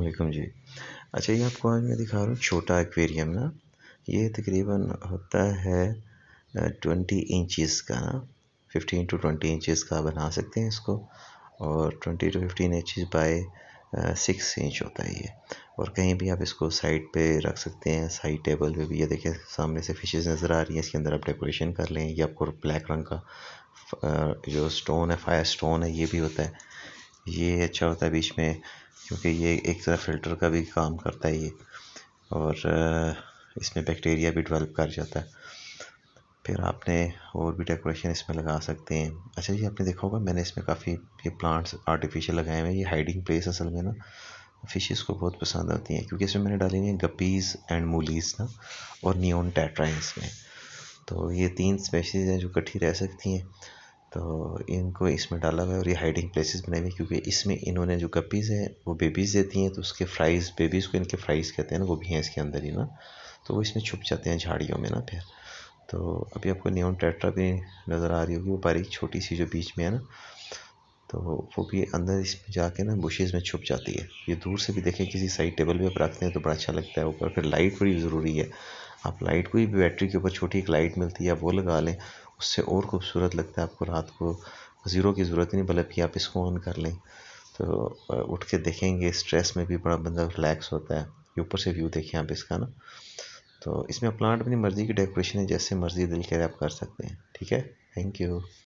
वालेकुम हाँ, जी अच्छा ये आपको आज मैं दिखा रहा हूँ छोटा एक्वेरियम ना ये तकरीबन होता है ट्वेंटी इंचिस का ना फिफ्टीन टू ट्वेंटी इंचिस का बना सकते हैं इसको और twenty two fifteen inches by six inch होता है ये और कहीं भी आप इसको साइड पे रख सकते हैं साइड टेबल पे भी ये देखें सामने से फिशेज नज़र आ रही हैं इसके अंदर आप डेकोरेशन कर लें ये आपको ब्लैक रंग का जो स्टोन है फायर स्टोन है ये भी होता है ये अच्छा होता है बीच में क्योंकि ये एक तरह फ़िल्टर का भी काम करता है ये और इसमें बैक्टीरिया भी डेवलप कर जाता है फिर आपने और भी डेकोरेशन इसमें लगा सकते हैं अच्छा जी आपने देखा होगा मैंने इसमें काफ़ी ये प्लांट्स आर्टिफिशियल लगाए हुए हैं ये हाइडिंग प्लेस असल में ना फिशेस को बहुत पसंद आती हैं क्योंकि इसमें मैंने डाली हुई हैं गपीज़ एंड मूलीज़ ना और नियोन टैट्राइंस में तो ये तीन स्पेशीज़ हैं जो इकट्ठी रह सकती हैं तो इनको इसमें डाला हुआ है और ये हाइडिंग प्लेसेस बनाई हुई है क्योंकि इसमें इन्होंने जो गप्पीज़ हैं वो बेबीज़ देती हैं तो उसके फ्राइज़ बेबीज़ को इनके फ्राइज़ कहते हैं ना वो भी हैं इसके अंदर ही ना तो वो इसमें छुप जाते हैं झाड़ियों में ना फिर तो अभी आपको न्योन टेट्रा भी नज़र आ रही होगी वो बारीक छोटी सी जो बीच में है ना तो वो भी अंदर इसमें जाके ना बुशेज़ में छुप जाती है ये दूर से भी देखें किसी साइड टेबल पर आप रखते हैं तो बड़ा अच्छा लगता है ऊपर फिर लाइट बड़ी ज़रूरी है आप लाइट कोई भी बैटरी के ऊपर छोटी एक लाइट मिलती है वो लगा लें उससे और खूबसूरत लगता है आपको रात को ज़ीरो की ज़रूरत नहीं की आप इसको ऑन कर लें तो उठ के देखेंगे स्ट्रेस में भी बड़ा बंदा रिलैक्स होता है ये ऊपर से व्यू देखें आप इसका ना तो इसमें प्लांट अपनी मर्ज़ी की डेकोरेशन है जैसे मर्ज़ी दिल के आप कर सकते हैं ठीक है थैंक यू